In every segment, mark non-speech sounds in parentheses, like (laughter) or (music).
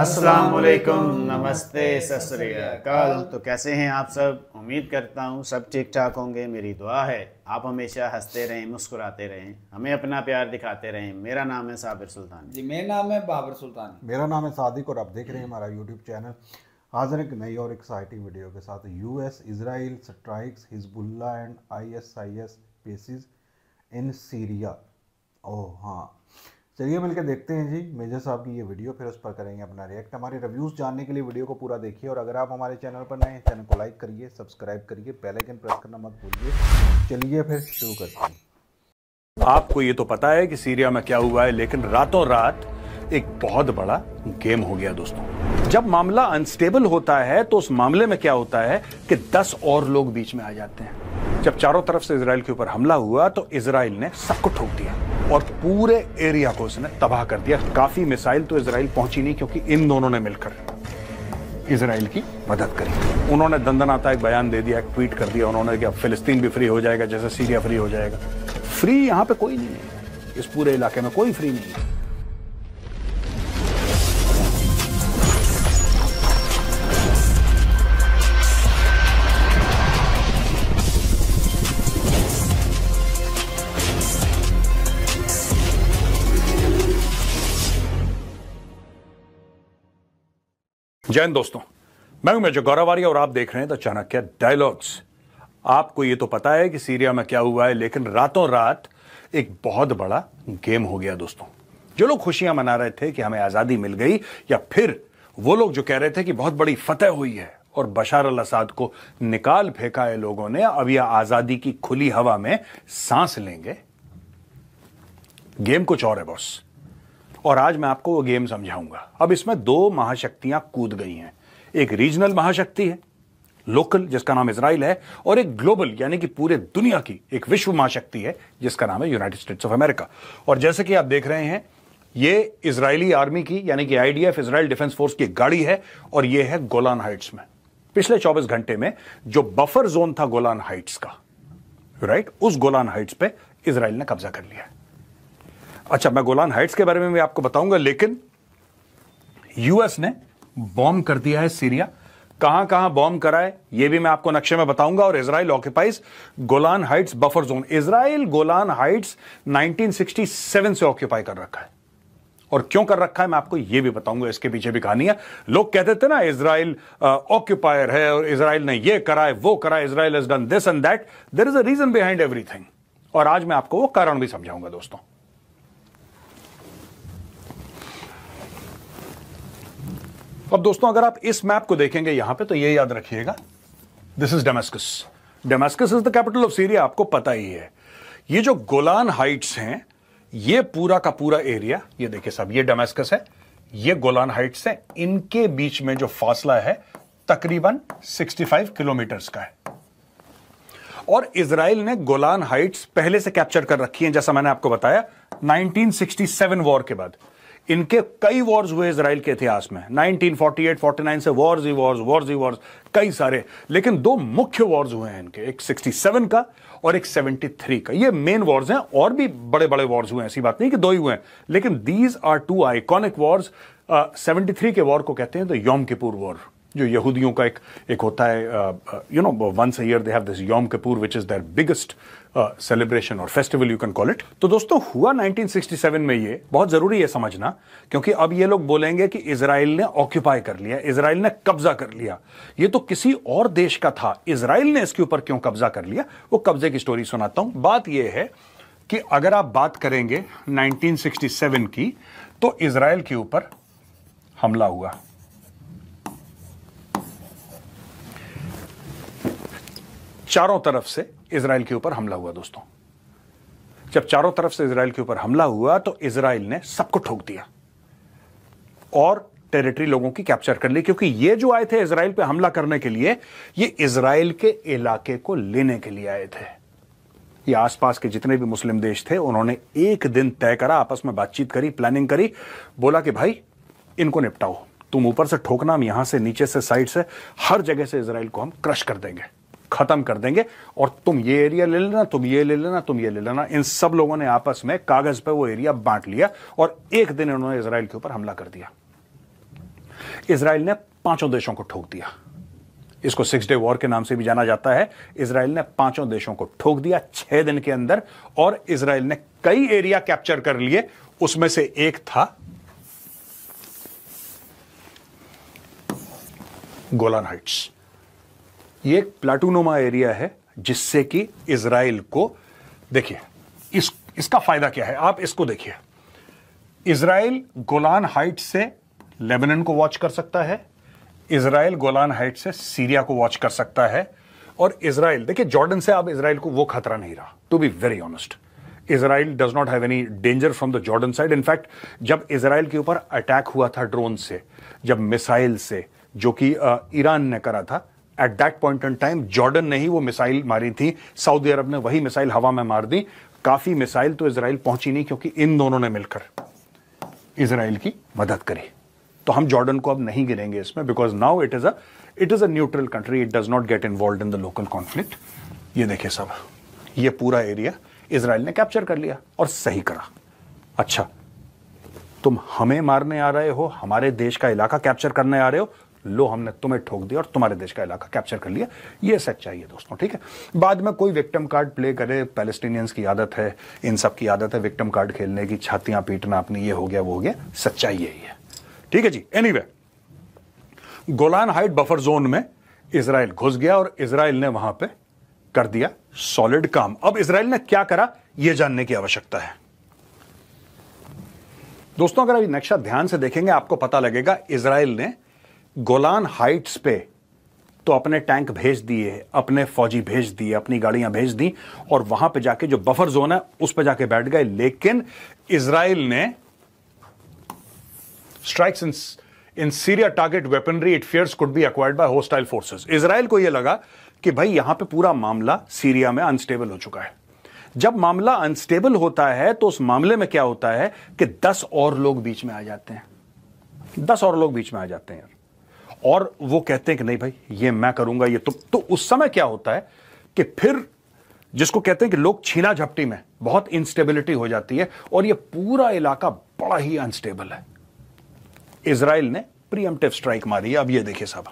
अस्सलाम वालेकुम नमस्ते सतरीकाल तो कैसे हैं आप सब उम्मीद करता हूँ सब ठीक ठाक होंगे मेरी दुआ है आप हमेशा हंसते रहें मुस्कुराते रहें हमें अपना प्यार दिखाते रहें मेरा नाम है साबिर सुल्तान जी मेरा नाम है बाबर सुल्तान मेरा नाम है सादिक और आप देख रहे हैं हमारा यूट्यूब चैनल हाजिर एक नई और एक्साइटिंग वीडियो के साथ U S Israel strikes Hezbollah and I I S S bases in Syria ओह हाँ चलिए मिलकर देखते हैं जी मेजर साहब की ये वीडियो फिर उस पर करेंगे अपना रिएक्ट हमारे रिव्यूज़ जानने के लिए वीडियो को पूरा देखिए और अगर आप हमारे चैनल पर नए हैं चैनल को लाइक करिए सब्सक्राइब करिए पहले आइकन प्रेस करना मत भूलिए चलिए फिर शुरू करते हैं आपको ये तो पता है कि सीरिया में क्या हुआ है लेकिन रातों रात एक बहुत बड़ा गेम हो गया दोस्तों जब मामला अनस्टेबल होता है तो उस मामले में क्या होता है कि दस और लोग बीच में आ जाते हैं जब चारों तरफ से इसराइल के ऊपर हमला हुआ तो इसराइल ने सबको ठोक दिया और पूरे एरिया को उसने तबाह कर दिया काफी मिसाइल तो इसराइल पहुंची नहीं क्योंकि इन दोनों ने मिलकर इसराइल की मदद करी उन्होंने दंदनाता एक बयान दे दिया एक ट्वीट कर दिया उन्होंने कि अब फिलिस्तीन भी फ्री हो जाएगा जैसे सीरिया फ्री हो जाएगा फ्री यहाँ पे कोई नहीं है इस पूरे इलाके में कोई फ्री नहीं है जैन दोस्तों मैं हूं मेजर गौरावारी और आप देख रहे हैं द चाणक्य डायलॉग्स आपको यह तो पता है कि सीरिया में क्या हुआ है लेकिन रातों रात एक बहुत बड़ा गेम हो गया दोस्तों जो लोग खुशियां मना रहे थे कि हमें आजादी मिल गई या फिर वो लोग जो कह रहे थे कि बहुत बड़ी फतेह हुई है और बशार अल असाद को निकाल फेंका है लोगों ने अब यह आजादी की खुली हवा में सांस लेंगे गेम कुछ और है बॉस और आज मैं आपको वो गेम समझाऊंगा अब इसमें दो महाशक्तियां कूद गई हैं एक रीजनल महाशक्ति है लोकल जिसका नाम इसराइल है और एक ग्लोबल यानी कि पूरे दुनिया की एक विश्व महाशक्ति है जिसका नाम है यूनाइटेड स्टेट्स ऑफ अमेरिका और जैसे कि आप देख रहे हैं ये इसराइली आर्मी की यानी कि आईडीएफ इसराइल डिफेंस फोर्स की गाड़ी है और ये है गोलान हाइट्स में पिछले 24 घंटे में जो बफर जोन था गोलान हाइट्स का राइट उस गोलान हाइट्स पे इसराइल ने कब्जा कर लिया है अच्छा मैं गोलान हाइट्स के बारे में भी आपको बताऊंगा लेकिन यूएस ने बॉम्ब कर दिया है सीरिया कहां कहां बॉम्ब कराए यह भी मैं आपको नक्शे में बताऊंगा और Israel occupies Golan Heights buffer zone Israel Golan Heights 1967 से ऑक्यूपाई कर रखा है और क्यों कर रखा है मैं आपको यह भी बताऊंगा इसके पीछे भी कहानी है लोग कहते थे ना इसराइल ऑक्यूपायर है और इसराइल ने यह करा है वो करा Israel is done this and that there is a reason behind everything और आज मैं आपको वो कारण भी समझाऊंगा दोस्तों अब दोस्तों अगर आप इस मैप को देखेंगे यहां पे तो ये याद रखिएगा this is Damascus Damascus is the capital of Syria आपको पता ही है ये जो गोलान हाइट्स हैं ये पूरा का पूरा एरिया ये देखिए साहब ये डेमेस्कस है ये गोलान हाइट्स है इनके बीच में जो फासला है तकरीबन 65 किलोमीटर्स का है और इसराइल ने गोलान हाइट्स पहले से कैप्चर कर रखी हैं जैसा मैंने आपको बताया 1967 वॉर के बाद इनके कई वॉर्स हुए इसराइल के इतिहास में 1948, 49 से वॉर्स ही वॉर्स वॉर्स ही वॉर्स कई सारे लेकिन दो मुख्य वॉर्स हुए हैं इनके एक 67 का और एक 73 का ये मेन वॉर्स हैं और भी बड़े बड़े वॉर्स हुए हैं ऐसी बात नहीं कि दो ही हुए हैं लेकिन these are two iconic wars seventy three के वॉर को कहते हैं तो योम किपुर वॉर जो यहूदियों का एक एक होता है you know once a year they have this Yom Kippur which is their biggest celebration और festival you can call it तो दोस्तों हुआ 1967 में ये बहुत ज़रूरी है समझना क्योंकि अब ये लोग बोलेंगे कि इसराइल ने ऑक्यूपाई कर लिया इसराइल ने कब्जा कर लिया ये तो किसी और देश का था इसराइल ने इसके ऊपर क्यों कब्जा कर लिया वो कब्जे की स्टोरी सुनाता हूं बात यह है कि अगर आप बात करेंगे 1967 की तो इसराइल के ऊपर हमला हुआ चारों तरफ से इसराइल के ऊपर हमला हुआ दोस्तों जब चारों तरफ से इसराइल के ऊपर हमला हुआ तो इसराइल ने सबको ठोक दिया और टेरिटरी लोगों की कैप्चर कर ली क्योंकि ये जो आए थे इसराइल पे हमला करने के लिए ये इसराइल के इलाके को लेने के लिए आए थे ये आसपास के जितने भी मुस्लिम देश थे उन्होंने एक दिन तय करा आपस में बातचीत करी प्लानिंग करी बोला कि भाई इनको निपटाओ तुम ऊपर से ठोकना हम यहां से नीचे से साइड से हर जगह से इसराइल को हम क्रश कर देंगे खत्म कर देंगे और तुम ये एरिया ले लेना तुम ये ले लेना तुम ये ले लेना इन सब लोगों ने आपस में कागज पर वो एरिया बांट लिया और एक दिन उन्होंने इसराइल के ऊपर हमला कर दिया इसराइल ने पांचों देशों को ठोक दिया इसको सिक्स डे वॉर के नाम से भी जाना जाता है इसराइल ने पांचों देशों को ठोक दिया छह दिन के अंदर और इसराइल ने कई एरिया कैप्चर कर लिए उसमें से एक था गोलान हाइट्स ये एक प्लाटूनोमा एरिया है जिससे कि इसराइल को देखिए इस इसका फायदा क्या है आप इसको देखिए इसराइल गोलान हाइट से लेबनन को वॉच कर सकता है इसराइल गोलान हाइट से सीरिया को वॉच कर सकता है और इसराइल देखिए जॉर्डन से आप इसराइल को वो खतरा नहीं रहा to be very honest Israel does not have any danger from the Jordan side in fact जब इसराइल के ऊपर अटैक हुआ था ड्रोन से जब मिसाइल से जो कि ईरान ने करा था at that point in time Jordan ने ही वो मिसाइल मारी थी सऊदी अरब ने वही मिसाइल हवा में मार दी काफी मिसाइल तो इसराइल पहुंची नहीं क्योंकि इन दोनों ने मिलकर इसराइल की मदद करी तो हम जॉर्डन को अब नहीं गिरेंगे इसमें because now it is a it is a neutral country it does not get involve in the local conflict ये देखिए सब ये पूरा एरिया इसराइल ने कैप्चर कर लिया और सही करा अच्छा तुम हमें मारने आ रहे हो हमारे देश का इलाका कैप्चर करने आ रहे हो लो हमने तुम्हें ठोक दिया और तुम्हारे देश का इलाका कैप्चर कर लिया ये सच्चाई है दोस्तों ठीक है बाद में कोई विक्टम कार्ड प्ले करे पैलेस्टीनियंस की आदत है इन सब की आदत है विक्टम कार्ड खेलने की छातियां पीटना अपनी ये हो गया वो हो गया सच्चाई यही है ठीक है जी any anyway, Golan height buffer zone में इसराइल घुस गया और इसराइल ने वहां पर कर दिया सॉलिड काम अब इसराइल ने क्या करा यह जानने की आवश्यकता है दोस्तों अगर अभी नक्शा ध्यान से देखेंगे आपको पता लगेगा इसराइल ने गोलान हाइट्स पे तो अपने टैंक भेज दिए अपने फौजी भेज दिए अपनी गाड़ियां भेज दी और वहां पे जाके जो बफर जोन है उस पर जाके बैठ गए लेकिन इसराइल ने strikes in in Syria target weaponry it fears could be acquired by hostile forces Israel को यह लगा कि भाई यहां पे पूरा मामला सीरिया में अनस्टेबल हो चुका है जब मामला अनस्टेबल होता है तो उस मामले में क्या होता है कि दस और लोग बीच में आ जाते हैं दस और लोग बीच में आ जाते हैं यार और वो कहते हैं कि नहीं भाई ये मैं करूंगा ये तो, तो उस समय क्या होता है कि फिर जिसको कहते हैं कि लोग छीना झपटी में बहुत इंस्टेबिलिटी हो जाती है और ये पूरा इलाका बड़ा ही अनस्टेबल है इसराइल ने प्रियमटिव स्ट्राइक मारी है अब ये देखिए साहब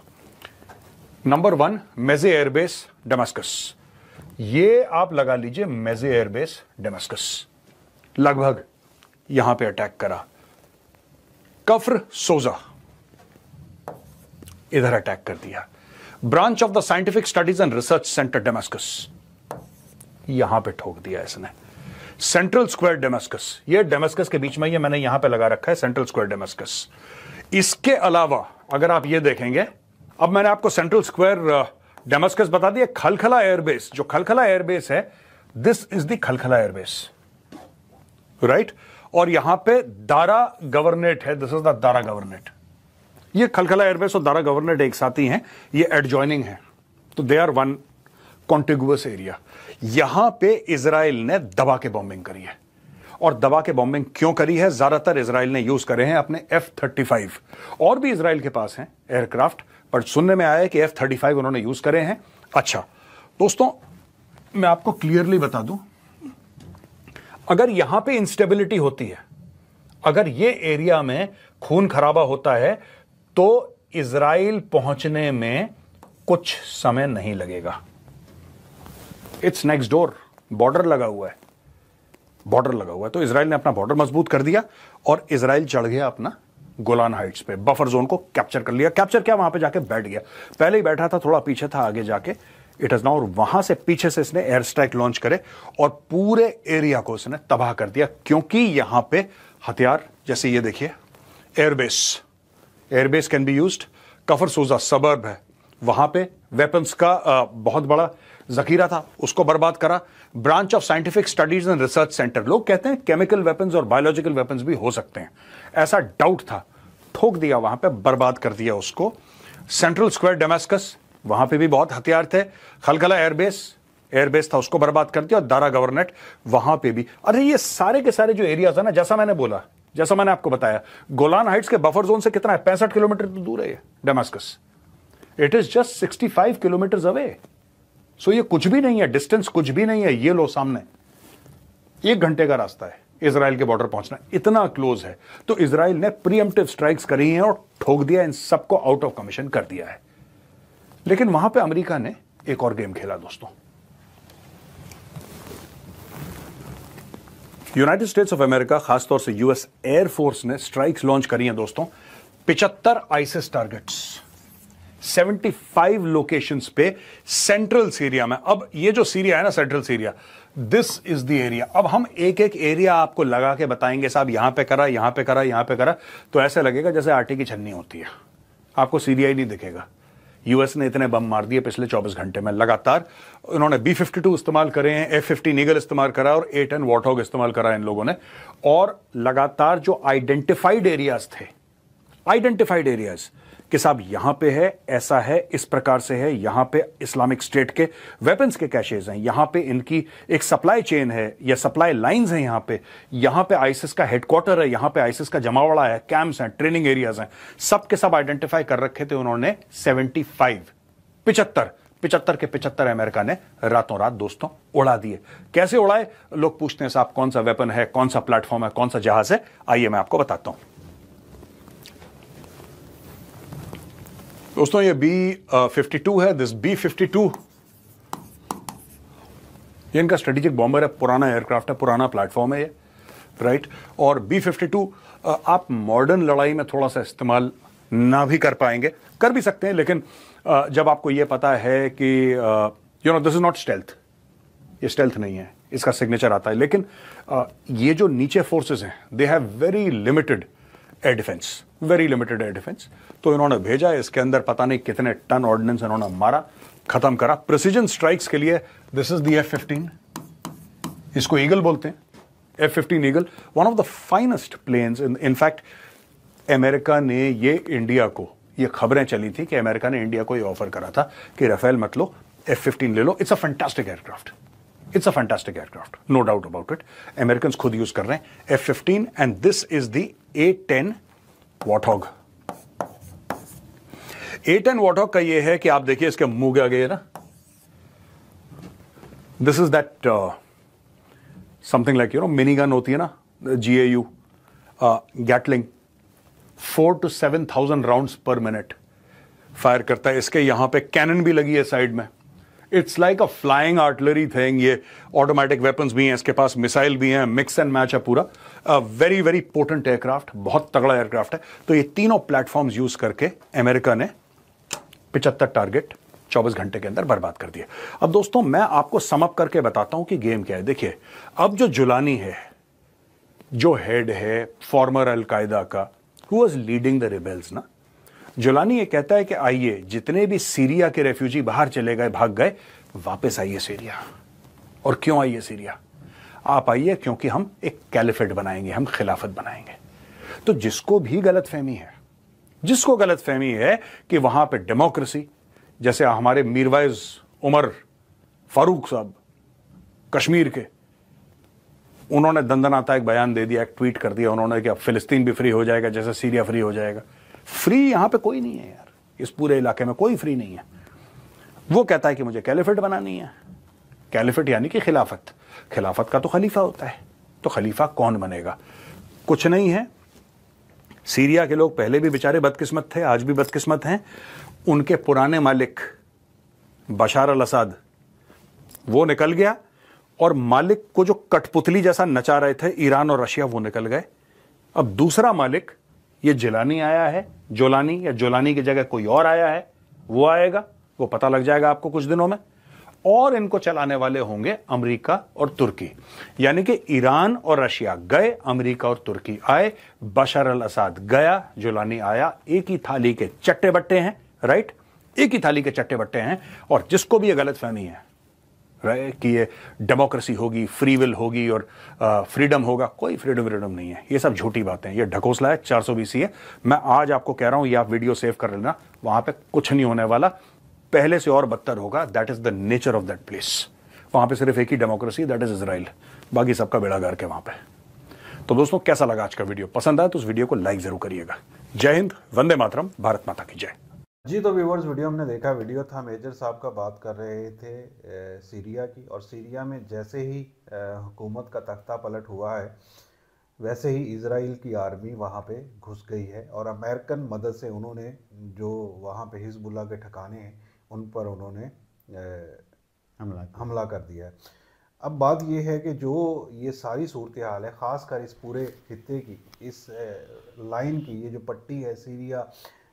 number one Mezzeh airbase Damascus ये आप लगा लीजिए मेजे एयरबेस डेमस्कस लगभग यहां पे अटैक करा कफ्र सोजा इधर अटैक कर दिया branch of the scientific studies and research centre Damascus यहां पे ठोक दिया इसने सेंट्रल स्क्वायर डेमेस्कस ये डेमेस्कस के बीच में ये मैंने यहां पे लगा रखा है सेंट्रल स्क्वायर डेमेस्कस इसके अलावा अगर आप ये देखेंगे अब मैंने आपको सेंट्रल स्क्वायर डेमेस्कस बता दिया खलखला एयरबेस जो खलखला एयरबेस है this is the Khalkhala airbase right और यहां पे दारा गवर्नेट है this is the Daraa governorate ये खलखला एयरबेस और दारा गवर्नर एक साथ ही हैं ये एडजॉइनिंग है तो they are one contiguous area यहां पे इसराइल ने दबा के बॉम्बिंग करी है और दबा के बॉम्बिंग क्यों करी है ज्यादातर इसराइल ने यूज करे हैं अपने एफ थर्टी फाइव और भी इसराइल के पास हैं एयरक्राफ्ट पर सुनने में आया कि एफ थर्टी फाइव उन्होंने यूज करे हैं अच्छा दोस्तों मैं आपको क्लियरली बता दूं अगर यहां पे इंस्टेबिलिटी होती है अगर ये एरिया में खून खराबा होता है तो इसराइल पहुंचने में कुछ समय नहीं लगेगा इट्स नेक्स्ट डोर बॉर्डर लगा हुआ है बॉर्डर लगा हुआ है तो इसराइल ने अपना बॉर्डर मजबूत कर दिया और इसराइल चढ़ गया अपना गोलान हाइट्स पे बफर जोन को कैप्चर कर लिया कैप्चर क्या वहां पे जाके बैठ गया पहले ही बैठा था थोड़ा पीछे था आगे जाके इट इज नाउ वहां से पीछे से इसने एयर स्ट्राइक लॉन्च करे और पूरे एरिया को इसने तबाह कर दिया क्योंकि यहां पे हथियार जैसे ये देखिए airbase airbase can be use Kafr Sousa suburb है वहां पे वेपन्स का बहुत बड़ा जखीरा था उसको बर्बाद करा branch of scientific studies and research centre लोग कहते हैं केमिकल वेपन्स और बायोलॉजिकल वेपन्स भी हो सकते हैं ऐसा डाउट था ठोक दिया वहां पे बर्बाद कर दिया उसको सेंट्रल स्क्वायर डेमेस्कस वहां पे भी बहुत हथियार थे खलखला एयरबेस एयरबेस था उसको बर्बाद कर दिया और दारा गवर्नेट वहां पे भी अरे ये सारे के सारे जो एरियाज है ना जैसा मैंने बोला जैसा मैंने आपको बताया गोलान हाइट्स के बफर जोन से कितना है पैंसठ किलोमीटर तो दूर है Damascus it is just sixty five kilometre away so ये कुछ भी नहीं है डिस्टेंस कुछ भी नहीं है ये लो सामने एक घंटे का रास्ता है इसराइल के बॉर्डर पहुंचना इतना क्लोज है तो इसराइल ने प्रियमटिव स्ट्राइक्स करी हैं और ठोक दिया इन सबको आउट ऑफ कमीशन कर दिया है लेकिन वहां पे अमेरिका ने एक और गेम खेला दोस्तों यूनाइटेड स्टेट्स ऑफ अमेरिका खासतौर से यूएस एयरफोर्स ने स्ट्राइक्स लॉन्च करी हैं दोस्तों पिचहत्तर आइसिस टारगेट्स 75 लोकेशंस पे सेंट्रल सीरिया में अब ये जो सीरिया है ना central Syria this is the area अब हम एक एक एरिया आपको लगा के बताएंगे साहब यहां पे करा यहां पे करा यहां पे करा तो ऐसे लगेगा जैसे आटे की छन्नी होती है आपको सीरिया ही नहीं दिखेगा यूएस ने इतने बम मार दिए पिछले 24 घंटे में लगातार उन्होंने बी फिफ्टी टू इस्तेमाल करे हैं एफ फिफ्टी नीगल इस्तेमाल करा और ए टेन वॉटॉग इस्तेमाल करा इन लोगों ने और लगातार जो आइडेंटिफाइड एरियाज थे आइडेंटिफाइड एरियाज कि साहब यहां पे है ऐसा है इस प्रकार से है यहां पे इस्लामिक स्टेट के वेपन्स के कैशेज हैं यहां पे इनकी एक सप्लाई चेन है या सप्लाई लाइंस हैं यहां पे यहां पे आईसीस का हेडक्वार्टर है यहां पे आइसिस का जमावड़ा है कैंप्स हैं ट्रेनिंग एरियाज हैं सब के सब आइडेंटिफाई कर रखे थे उन्होंने सेवेंटी फाइव पिचहत्तर पिचहत्तर के पिचहत्तर अमेरिका ने रातों रात दोस्तों उड़ा दिए कैसे उड़ाए लोग पूछते हैं साहब कौन सा वेपन है कौन सा प्लेटफॉर्म है कौन सा जहाज है आइए मैं आपको बताता हूं दोस्तों ये बी फिफ्टी टू है दिस बी फिफ्टी टू ये इनका स्ट्रेटेजिक बॉम्बर है पुराना एयरक्राफ्ट है पुराना प्लेटफॉर्म है ये राइट और बी फिफ्टी टू आप मॉडर्न लड़ाई में थोड़ा सा इस्तेमाल ना भी कर पाएंगे कर भी सकते हैं लेकिन uh, जब आपको ये पता है कि you know this is not stealth ये स्टेल्थ नहीं है इसका सिग्नेचर आता है लेकिन uh, ये जो नीचे फोर्सेस हैं they have very limited air defence very limited air defence तो इन्होंने भेजा इसके अंदर पता नहीं कितने टन ऑर्डिनेंस इन्होंने मारा खत्म करा प्रिसीजन स्ट्राइक्स के लिए this is the F fifteen इसको ईगल बोलते हैं F fifteen eagle one of the finest plane in fact America ने ये इंडिया को ये खबरें चली थी कि अमेरिका ने इंडिया को ये ऑफर करा था कि रफेल मत लो एफ फिफ्टीन ले लो it's a fantastic aircraft it's a fantastic aircraft no doubt about it American खुद यूज कर रहे हैं F fifteen and this is the A ten warthog at and warthog का ये है कि आप देखिए इसके मुंह के आगे ना this is that something like you know mini gun होती है ना G A U Gatling four to seven thousand round per minute fire करता है इसके यहां पे कैनन भी लगी है साइड में it's like a flying artillery thing ये ऑटोमेटिक वेपन्स भी हैं इसके पास मिसाइल भी हैं मिक्स एंड मैच है पूरा वेरी वेरी पोर्टेंट एयरक्राफ्ट बहुत तगड़ा एयरक्राफ्ट है तो ये तीनों प्लेटफॉर्म्स यूज करके अमेरिका ने पिचहत्तर टारगेट 24 घंटे के अंदर बर्बाद कर दिए अब दोस्तों मैं आपको समअप करके बताता हूं कि गेम क्या है देखिए अब जो जुलानी है जो हेड है फॉर्मर अलकायदा का who was leading the rebels ना जुलानी ये कहता है कि आइए जितने भी सीरिया के रेफ्यूजी बाहर चले गए भाग गए वापस आइए सीरिया और क्यों आइए सीरिया आप आइए क्योंकि हम एक कैलिफेट बनाएंगे हम खिलाफत बनाएंगे तो जिसको भी गलत फहमी है जिसको गलत फहमी है कि वहां पर डेमोक्रेसी जैसे हमारे मीरवाइज उमर फारूक साहब कश्मीर के उन्होंने दंदनाता एक बयान दे दिया एक ट्वीट कर दिया उन्होंने कि अब फिलिस्तीन भी फ्री हो जाएगा जैसे सीरिया फ्री हो जाएगा फ्री यहां पे कोई नहीं है यार इस पूरे इलाके में कोई फ्री नहीं है वो कहता है कि मुझे कैलिफेट बनानी है कैलिफेट यानी कि खिलाफत खिलाफत का तो खलीफा होता है तो खलीफा कौन बनेगा कुछ नहीं है सीरिया के लोग पहले भी बेचारे बदकिस्मत थे आज भी बदकिस्मत हैं उनके पुराने मालिक बशार अल असाद वो निकल गया और मालिक को जो कठपुतली जैसा नचा रहे थे ईरान और रशिया वो निकल गए अब दूसरा मालिक ये जिलानी आया है जोलानी या जोलानी की जगह कोई और आया है वो आएगा वो पता लग जाएगा आपको कुछ दिनों में और इनको चलाने वाले होंगे अमेरिका और तुर्की यानी कि ईरान और रशिया गए अमेरिका और तुर्की आए बशर अल असाद गया जुलानी आया एक ही थाली के चट्टे बट्टे हैं राइट एक ही थाली के चट्टे बट्टे हैं और जिसको भी यह गलत फहमी है कि ये डेमोक्रेसी होगी फ्री विल होगी और आ, फ्रीडम होगा कोई फ्रीडम फ्रीडम नहीं है ये सब झूठी बातें हैं ये ढकोसला है चार सौ बीसी है मैं आज आपको कह रहा हूं ये आप वीडियो सेव कर लेना वहां पर कुछ नहीं होने वाला पहले से और बदतर होगा that is the nature of that place वहां पे सिर्फ एक ही डेमोक्रेसी दैट इज इसराइल बाकी सबका बेड़ा गर्क के वहां पे तो दोस्तों कैसा लगा आज का वीडियो पसंद आया तो उस वीडियो को लाइक जरूर करिएगा जय हिंद वंदे मातरम भारत माता की जय जी तो व्यूवर्स वीडियो हमने देखा वीडियो था मेजर साहब का बात कर रहे थे ए, सीरिया की और सीरिया में जैसे ही हुकूमत का तख्ता पलट हुआ है वैसे ही इसराइल की आर्मी वहाँ पे घुस गई है और अमेरिकन मदद से उन्होंने जो वहाँ पे हिजबुल्ला के ठिकाने हैं उन पर उन्होंने हमला हमला कर दिया है अब बात यह है कि जो ये सारी सूरत हाल है ख़ासकर इस पूरे खत्े की इस लाइन की ये जो पट्टी है सीरिया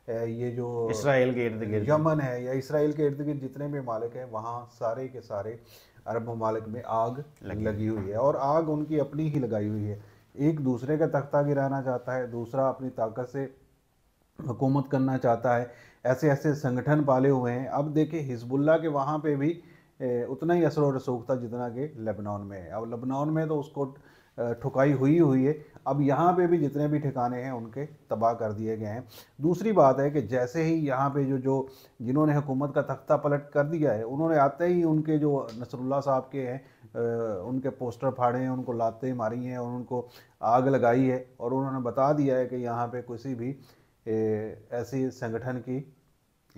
ये जो इसराइल के इर्द गिर्द यमन है या इसराइल के इर्द गिर्द जितने भी ममालिक हैं वहाँ सारे के सारे अरब ममालिक में आग लगी, लगी हुई है और आग उनकी अपनी ही लगाई हुई है एक दूसरे का तख्ता गिराना चाहता है दूसरा अपनी ताकत से हुकूमत करना चाहता है ऐसे ऐसे संगठन पाले हुए हैं अब देखिए हिजबुल्ला के वहाँ पे भी उतना ही असर और रसूख था जितना कि लेबनान में है अब लेबनान में तो उसको ठुकाई हुई हुई है अब यहाँ पे भी जितने भी ठिकाने हैं उनके तबाह कर दिए गए हैं दूसरी बात है कि जैसे ही यहाँ पे जो जो जिन्होंने हुकूमत का तख्ता पलट कर दिया है उन्होंने आते ही उनके जो नसरुल्ला साहब के हैं उनके पोस्टर फाड़े हैं उनको लाते मारी हैं और उनको आग लगाई है और उन्होंने बता दिया है कि यहाँ पर किसी भी ऐसी संगठन की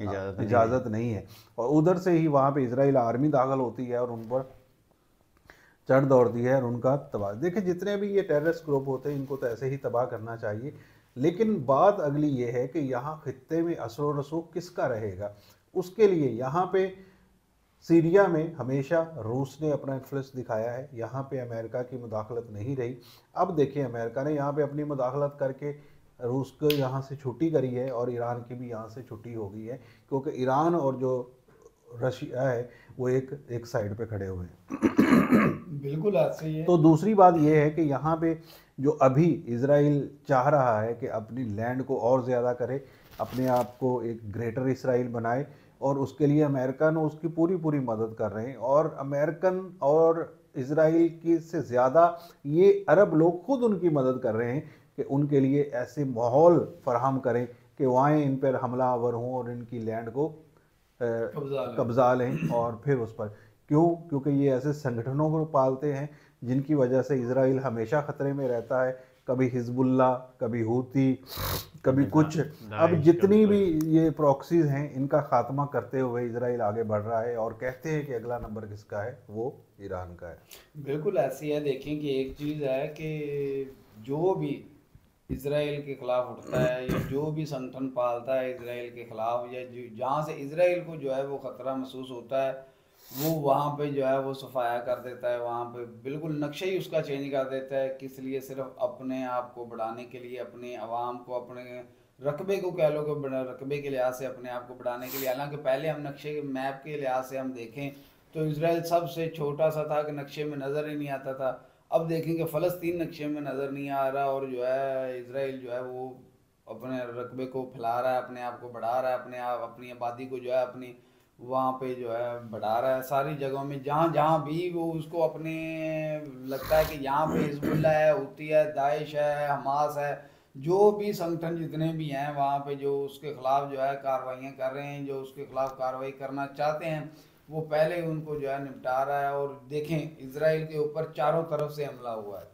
इजाज़त इजाज़त नहीं है और उधर से ही वहाँ पे इसराइल आर्मी दाखिल होती है और उन पर चढ़ दौड़ती है और उनका तबाह देखिए जितने भी ये टेररिस्ट ग्रुप होते हैं इनको तो ऐसे ही तबाह करना चाहिए लेकिन बात अगली ये है कि यहाँ खत्ते में असर रसूख किसका रहेगा उसके लिए यहाँ पे सीरिया में हमेशा रूस ने अपना इन्फ्लुएंस दिखाया है यहाँ पे अमेरिका की मुदाखलत नहीं रही अब देखिए अमेरिका ने यहाँ पे अपनी मुदाखलत करके रूस को यहाँ से छुट्टी करी है और ईरान की भी यहाँ से छुट्टी हो गई है क्योंकि ईरान और जो रशिया है वो एक एक साइड पे खड़े हुए हैं बिल्कुल ऐसे तो दूसरी बात ये है कि यहाँ पे जो अभी इसराइल चाह रहा है कि अपनी लैंड को और ज़्यादा करे अपने आप को एक ग्रेटर इसराइल बनाए और उसके लिए अमेरिकन उसकी पूरी पूरी मदद कर रहे हैं और अमेरिकन और इसराइल की से ज़्यादा ये अरब लोग खुद उनकी मदद कर रहे हैं कि उनके लिए ऐसे माहौल फराहम करें कि वहाँ इन पर हमलावर हों और इनकी लैंड को कब्जा लें और फिर उस पर क्यों क्योंकि ये ऐसे संगठनों को पालते हैं जिनकी वजह से इसराइल हमेशा ख़तरे में रहता है कभी हिजबुल्ला कभी हूती कभी कुछ अब जितनी भी ये प्रॉक्सीज हैं इनका खात्मा करते हुए इसराइल आगे बढ़ रहा है और कहते हैं कि अगला नंबर किसका है वो ईरान का है बिल्कुल ऐसी है देखें कि एक चीज़ है कि जो भी इसराइल के खिलाफ उठता है या जो भी संगठन पालता है इसराइल के खिलाफ या जहाँ से इसराइल को जो है वो ख़तरा महसूस होता है वो वहाँ पे जो है वो सफाया कर देता है वहाँ पे बिल्कुल नक्शे ही उसका चेंज कर देता है किस लिए सिर्फ अपने आप को बढ़ाने के लिए अपने आवाम को अपने रकबे को कह लो कि रकबे के लिहाज से अपने आप को बढ़ाने के लिए हालांकि पहले हम नक्शे के मैप के लिहाज से हम देखें तो इसराइल सबसे छोटा सा था कि नक्शे में नज़र ही नहीं आता था अब देखेंगे फ़लस्तीन नक्शे में नज़र नहीं आ रहा और जो है इसराइल जो है वो अपने रकबे को फैला रहा है अपने आप को बढ़ा रहा है अपने आप अपनी आबादी को जो है अपनी वहाँ पे जो है बढ़ा रहा है सारी जगहों में जहाँ जहाँ भी वो उसको अपने लगता है कि यहाँ पे हिजबुल्ला है उत्ती है दाइश है हमास है जो भी संगठन जितने भी हैं वहाँ पे जो उसके ख़िलाफ़ जो है कार्रवाइयाँ कर रहे हैं जो उसके ख़िलाफ़ कार्रवाई करना चाहते हैं वो पहले उनको जो है निपटा रहा है और देखें इसराइल के ऊपर चारों तरफ से हमला हुआ है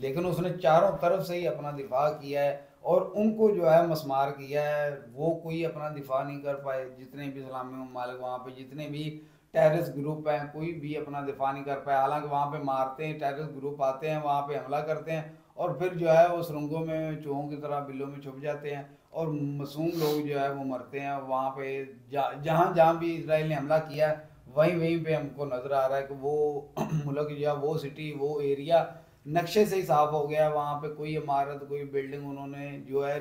लेकिन उसने चारों तरफ से ही अपना दिफा किया है और उनको जो है मसमार किया है वो कोई अपना दिफा नहीं कर पाए जितने भी इस्लामी ममालिक वहाँ पर जितने भी टेररिस्ट ग्रुप हैं कोई भी अपना दिफा नहीं कर पाया हालांकि वहाँ पे मारते हैं टेररिस्ट ग्रुप आते हैं वहाँ पे हमला करते हैं और फिर जो है वो सुरंगों में चूहों की तरह बिल्लों में छुप जाते हैं और मासूम लोग जो है वो मरते हैं वहाँ पे जहाँ जहाँ भी इसराइल ने हमला किया वहीं वहीं पे हमको नज़र आ रहा है कि वो (clears throat) मुल्क जो है वो सिटी वो एरिया नक्शे से ही साफ हो गया है वहाँ पे कोई इमारत कोई बिल्डिंग उन्होंने जो है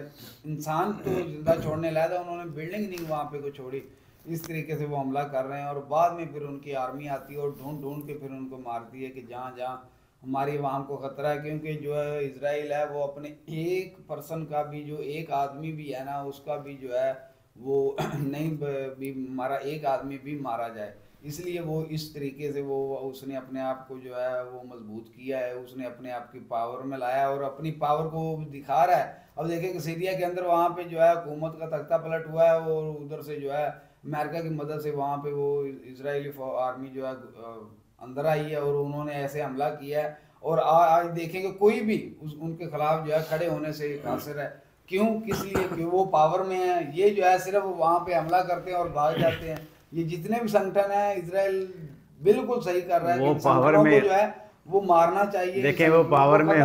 इंसान तो जिंदा छोड़ने लाया था उन्होंने बिल्डिंग नहीं वहाँ पे को छोड़ी इस तरीके से वो हमला कर रहे हैं और बाद में फिर उनकी आर्मी आती है और ढूंढ ढूंढ के फिर उनको मारती है कि जहाँ जहाँ हमारी वहाँ को ख़तरा है क्योंकि जो है इसराइल है वो अपने एक पर्सन का भी जो एक आदमी भी है ना उसका भी जो है वो (clears throat) नहीं भी मारा एक आदमी भी मारा जाए इसलिए वो इस तरीके से वो उसने अपने आप को जो है वो मजबूत किया है उसने अपने आप की पावर में लाया और अपनी पावर को दिखा रहा है अब देखें कि सीरिया के अंदर वहाँ पे जो है हुकूमत का तख्ता पलट हुआ है और उधर से जो है अमेरिका की मदद से वहाँ पे वो इसराइली आर्मी जो है अंदर आई है और उन्होंने ऐसे हमला किया है और आ, आज देखेंगे कोई भी उस, उनके खिलाफ जो है खड़े होने से कासिर है क्यों किस लिए क्यों वो पावर में है ये जो है सिर्फ वहाँ पे हमला करते हैं और भाग जाते हैं ये जितने भी संगठन है इसराइल बिल्कुल सही कर रहा है वो पावर में जो है वो मारना चाहिए देखें वो पावर में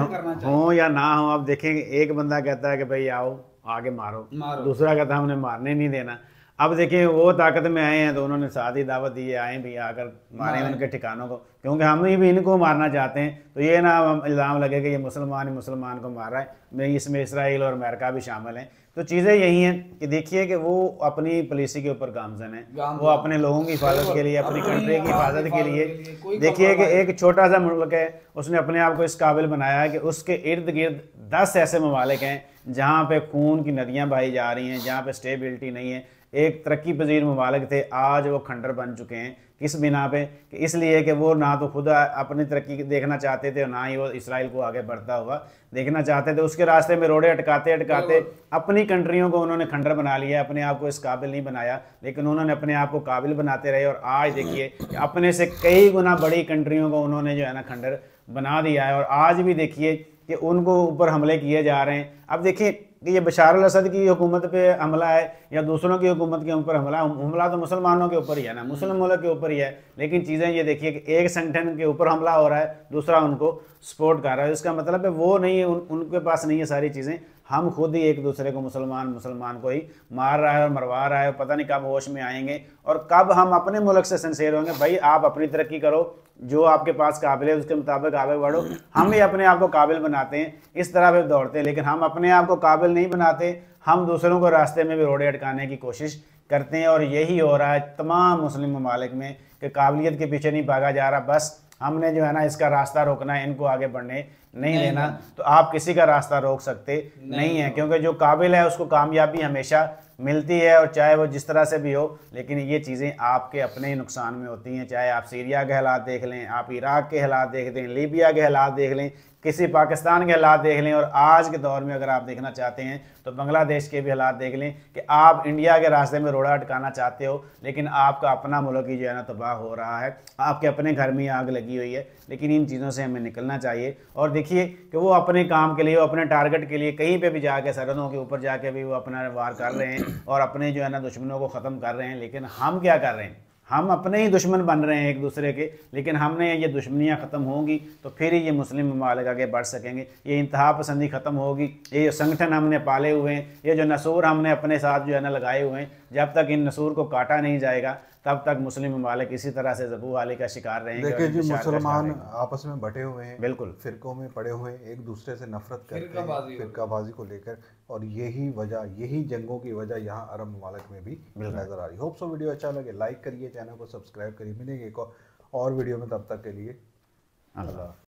हो या ना हो आप देखेंगे एक बंदा कहता है कि भाई आओ आगे मारो, मारो। दूसरा कहता है हमने मारने नहीं देना अब देखिए वो ताकत में आए हैं तो उन्होंने साथ ही दावत दी है आए भी आकर मारे उनके ठिकानों को क्योंकि हम ही भी इनको मारना चाहते हैं तो ये ना हम इल्ज़ाम लगे कि ये मुसलमान ही मुसलमान को मार रहा है इसमें इसराइल और अमेरिका भी शामिल हैं तो चीज़ें यही हैं कि देखिए कि वो अपनी पॉलिसी के ऊपर गामजन है वो अपने लोगों की हिफाजत के लिए अपनी कंट्री की हिफाजत के लिए देखिए कि एक छोटा सा मुल्क है उसने अपने आप को इस काबिल बनाया है कि उसके इर्द गिर्द दस ऐसे ममालिक हैं जहाँ पे खून की नदियाँ बहाई जा रही हैं जहाँ पे स्टेबिलिटी नहीं है एक तरक्की पजीर ममालक थे आज वो खंडर बन चुके हैं किस बिना पे कि इसलिए कि वो ना तो खुद अपनी तरक्की देखना चाहते थे और ना ही वो इसराइल को आगे बढ़ता हुआ देखना चाहते थे उसके रास्ते में रोड़े अटकाते अटकाते अपनी कंट्रियों को उन्होंने खंडर बना लिया अपने आप को इस काबिल नहीं बनाया लेकिन उन्होंने अपने आप को काबिल बनाते रहे और आज देखिए अपने से कई गुना बड़ी कंट्रियों को उन्होंने जो है ना खंडर बना दिया है और आज भी देखिए कि उनको ऊपर हमले किए जा रहे हैं अब देखिए कि ये बशार असद की हुकूमत पे हमला है या दूसरों की हुकूमत के ऊपर हमला हमला तो मुसलमानों के ऊपर ही है ना मुस्लिम मुल्क के ऊपर ही है लेकिन चीज़ें ये देखिए कि एक संगठन के ऊपर हमला हो रहा है दूसरा उनको सपोर्ट कर रहा है इसका मतलब है वो नहीं है उन, उनके पास नहीं है सारी चीज़ें हम खुद ही एक दूसरे को मुसलमान मुसलमान को ही मार रहा है और मरवा रहा है पता नहीं कब होश में आएंगे और कब हम अपने मुल्क से सेंसेर होंगे भाई आप अपनी तरक्की करो जो आपके पास काबिल है उसके मुताबिक आगे बढ़ो हम ही अपने आप को काबिल बनाते हैं इस तरह भी दौड़ते हैं लेकिन हम अपने आप को काबिल नहीं बनाते हम दूसरों को रास्ते में भी रोड़े अटकाने की कोशिश करते हैं और यही हो रहा है तमाम मुस्लिम ममालिक में कि काबिलियत के पीछे नहीं भागा जा रहा बस हमने जो है ना इसका रास्ता रोकना है इनको आगे बढ़ने नहीं देना तो आप किसी का रास्ता रोक सकते नहीं, नहीं है क्योंकि जो काबिल है उसको कामयाबी हमेशा मिलती है और चाहे वो जिस तरह से भी हो लेकिन ये चीज़ें आपके अपने ही नुकसान में होती हैं चाहे आप सीरिया के हालात देख लें आप इराक के हालात देख लें लीबिया के हालात देख लें किसी पाकिस्तान के हालात देख लें और आज के दौर में अगर आप देखना चाहते हैं तो बांग्लादेश के भी हालात देख लें कि आप इंडिया के रास्ते में रोड़ा अटकाना चाहते हो लेकिन आपका अपना मुल्क ही जो है ना तबाह हो रहा है आपके अपने घर में आग लगी हुई है लेकिन इन चीज़ों से हमें निकलना चाहिए और देखिए कि वो अपने काम के लिए वो अपने टारगेट के लिए कहीं पर भी जाके सरहदों के ऊपर जाके भी वो अपना वार कर रहे हैं और अपने जो है ना दुश्मनों को ख़त्म कर रहे हैं लेकिन हम क्या कर रहे हैं हम अपने ही दुश्मन बन रहे हैं एक दूसरे के लेकिन हमने ये दुश्मनियाँ ख़त्म होंगी तो फिर ही ये मुस्लिम ममालिक आगे बढ़ सकेंगे ये इंतहा पसंदी ख़त्म होगी ये जो संगठन हमने पाले हुए हैं ये जो नसूर हमने अपने साथ जो है ना लगाए हुए हैं जब तक इन नसूर को काटा नहीं जाएगा तब तक मुस्लिम ममालिक इसी तरह से जबू वाले का शिकार रहेंगे देखिए जी मुसलमान आपस में बटे हुए हैं बिल्कुल फिरकों में पड़े हुए एक दूसरे से नफरत करते फिरकाबाजी को लेकर और यही वजह यही जंगों की वजह यहाँ अरब ममालिक में भी नजर आ रही होप सो वीडियो अच्छा लगे लाइक करिए चैनल को सब्सक्राइब करिए मिलेंगे एक और वीडियो में तब तक के लिए अल्लाह